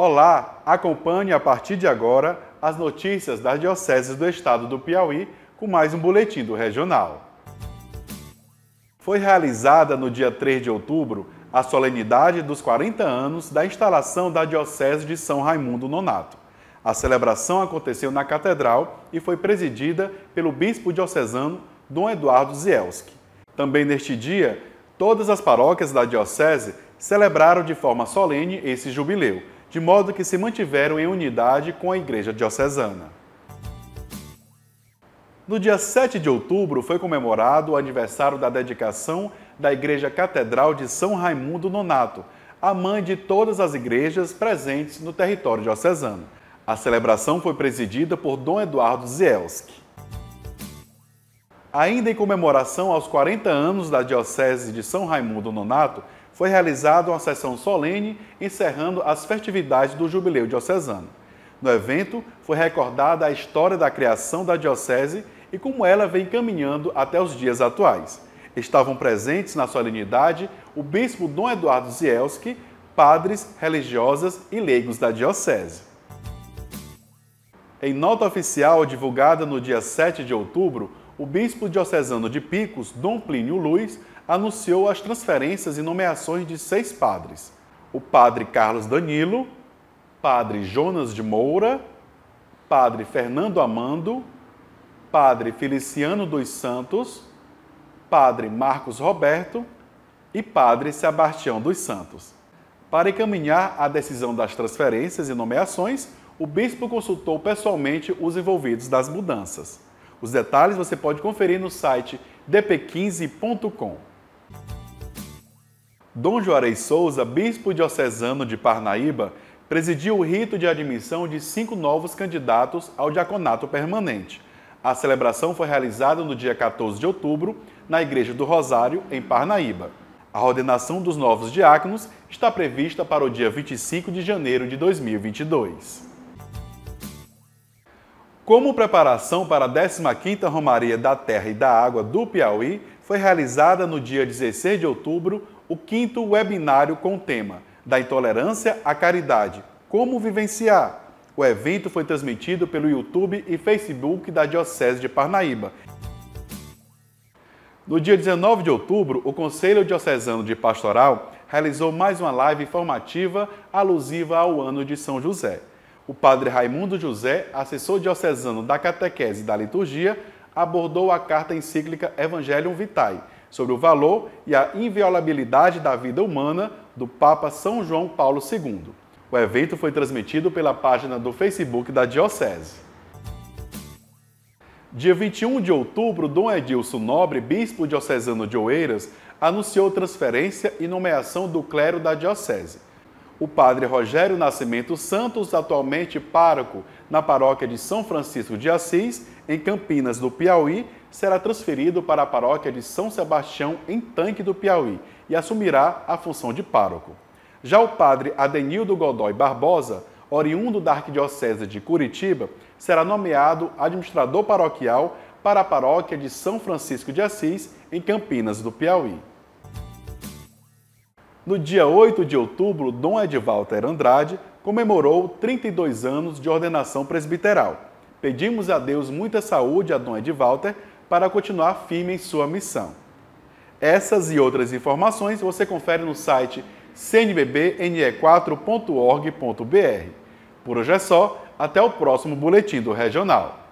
Olá, acompanhe a partir de agora as notícias das dioceses do estado do Piauí com mais um boletim do regional. Foi realizada no dia 3 de outubro a solenidade dos 40 anos da instalação da diocese de São Raimundo Nonato. A celebração aconteceu na catedral e foi presidida pelo bispo diocesano Dom Eduardo Zielski. Também neste dia, todas as paróquias da diocese celebraram de forma solene esse jubileu, de modo que se mantiveram em unidade com a Igreja Diocesana. No dia 7 de outubro foi comemorado o aniversário da dedicação da Igreja Catedral de São Raimundo Nonato, a mãe de todas as igrejas presentes no território diocesano. A celebração foi presidida por Dom Eduardo Zielski. Ainda em comemoração aos 40 anos da Diocese de São Raimundo Nonato, foi realizada uma sessão solene encerrando as festividades do Jubileu Diocesano. No evento, foi recordada a história da criação da Diocese e como ela vem caminhando até os dias atuais. Estavam presentes na solenidade o Bispo Dom Eduardo Zielski, padres, religiosas e leigos da Diocese. Em nota oficial divulgada no dia 7 de outubro, o bispo diocesano de Picos, Dom Plínio Luiz, anunciou as transferências e nomeações de seis padres: o padre Carlos Danilo, padre Jonas de Moura, padre Fernando Amando, padre Feliciano dos Santos, padre Marcos Roberto e padre Sebastião dos Santos. Para encaminhar a decisão das transferências e nomeações, o bispo consultou pessoalmente os envolvidos das mudanças. Os detalhes você pode conferir no site dp15.com. Dom Juarez Souza, bispo diocesano de Parnaíba, presidiu o rito de admissão de cinco novos candidatos ao diaconato permanente. A celebração foi realizada no dia 14 de outubro, na Igreja do Rosário, em Parnaíba. A ordenação dos novos diáconos está prevista para o dia 25 de janeiro de 2022. Como preparação para a 15ª Romaria da Terra e da Água do Piauí, foi realizada no dia 16 de outubro o quinto webinário com o tema Da Intolerância à Caridade, Como Vivenciar? O evento foi transmitido pelo YouTube e Facebook da Diocese de Parnaíba. No dia 19 de outubro, o Conselho Diocesano de Pastoral realizou mais uma live informativa alusiva ao ano de São José o padre Raimundo José, assessor diocesano da catequese da liturgia, abordou a carta encíclica Evangelium Vitae sobre o valor e a inviolabilidade da vida humana do Papa São João Paulo II. O evento foi transmitido pela página do Facebook da Diocese. Dia 21 de outubro, Dom Edilson Nobre, bispo diocesano de Oeiras, anunciou transferência e nomeação do clero da Diocese. O padre Rogério Nascimento Santos, atualmente pároco na paróquia de São Francisco de Assis, em Campinas do Piauí, será transferido para a paróquia de São Sebastião, em Tanque do Piauí, e assumirá a função de pároco. Já o padre Adenildo Godói Barbosa, oriundo da Arquidiocese de Curitiba, será nomeado administrador paroquial para a paróquia de São Francisco de Assis, em Campinas do Piauí. No dia 8 de outubro, Dom Edvalter Andrade comemorou 32 anos de ordenação presbiteral. Pedimos a Deus muita saúde a Dom Edvalter para continuar firme em sua missão. Essas e outras informações você confere no site cnbbne4.org.br. Por hoje é só, até o próximo boletim do Regional.